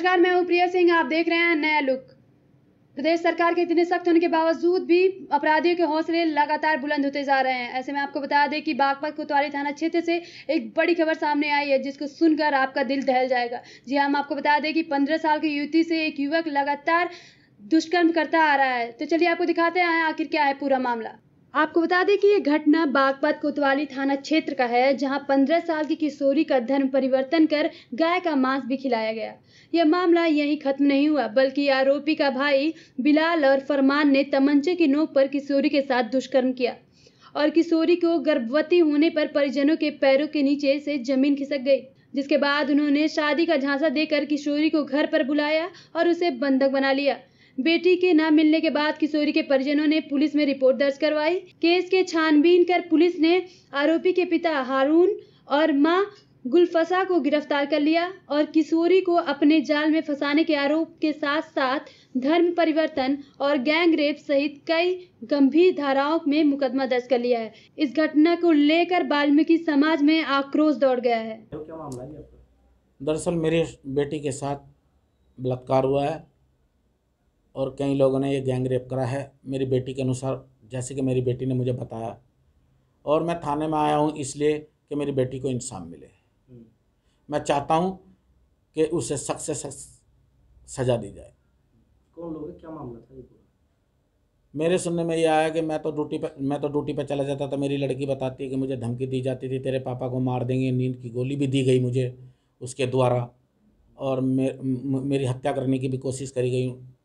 नमस्कार मैं हूं प्रिया सिंह आप देख रहे हैं नया लुक प्रदेश सरकार के इतने सख्त होने के बावजूद भी अपराधियों के हौसले लगातार बुलंद होते जा रहे हैं ऐसे में आपको बता दें कि बागपत कोतवाली थाना क्षेत्र से एक बड़ी खबर सामने आई है जिसको सुनकर आपका दिल दहल जाएगा जी हाँ, हम आपको बता दें कि पंद्रह साल की युवती से एक युवक लगातार दुष्कर्म करता आ रहा है तो चलिए आपको दिखाते हैं आखिर क्या है पूरा मामला आपको बता दें कि यह घटना बागपत कोतवाली थाना क्षेत्र का है जहां 15 साल की किशोरी का धर्म परिवर्तन कर गाय का मांस भी खिलाया गया यह मामला यहीं खत्म नहीं हुआ बल्कि आरोपी का भाई बिलाल और फरमान ने तमंचे की नोक पर किशोरी के साथ दुष्कर्म किया और किशोरी को गर्भवती होने पर परिजनों के पैरों के नीचे से जमीन खिसक गई जिसके बाद उन्होंने शादी का झांसा देकर किशोरी को घर पर बुलाया और उसे बंधक बना लिया बेटी के न मिलने के बाद किशोरी के परिजनों ने पुलिस में रिपोर्ट दर्ज करवाई केस के छानबीन कर पुलिस ने आरोपी के पिता हारून और मां गुलफसा को गिरफ्तार कर लिया और किशोरी को अपने जाल में फंसाने के आरोप के साथ साथ धर्म परिवर्तन और गैंग रेप सहित कई गंभीर धाराओं में मुकदमा दर्ज कर लिया है इस घटना को लेकर वाल्मीकि समाज में आक्रोश दौड़ गया है दरअसल मेरी बेटी के साथ बलात्कार हुआ है और कई लोगों ने ये गैंग रेप करा है मेरी बेटी के अनुसार जैसे कि मेरी बेटी ने मुझे बताया और मैं थाने में आया हूँ इसलिए कि मेरी बेटी को इंसान मिले हम्म। मैं चाहता हूँ कि उसे सख्त से सख्त सजा दी जाए कौन लोग क्या मामला था ये मेरे सुनने में ये आया कि मैं तो ड्यूटी पर मैं तो ड्यूटी पर चला जाता था मेरी लड़की बताती है कि मुझे धमकी दी जाती थी तेरे पापा को मार देंगे नींद की गोली भी दी गई मुझे उसके द्वारा और मे, मेरी हत्या करने की भी कोशिश करी गई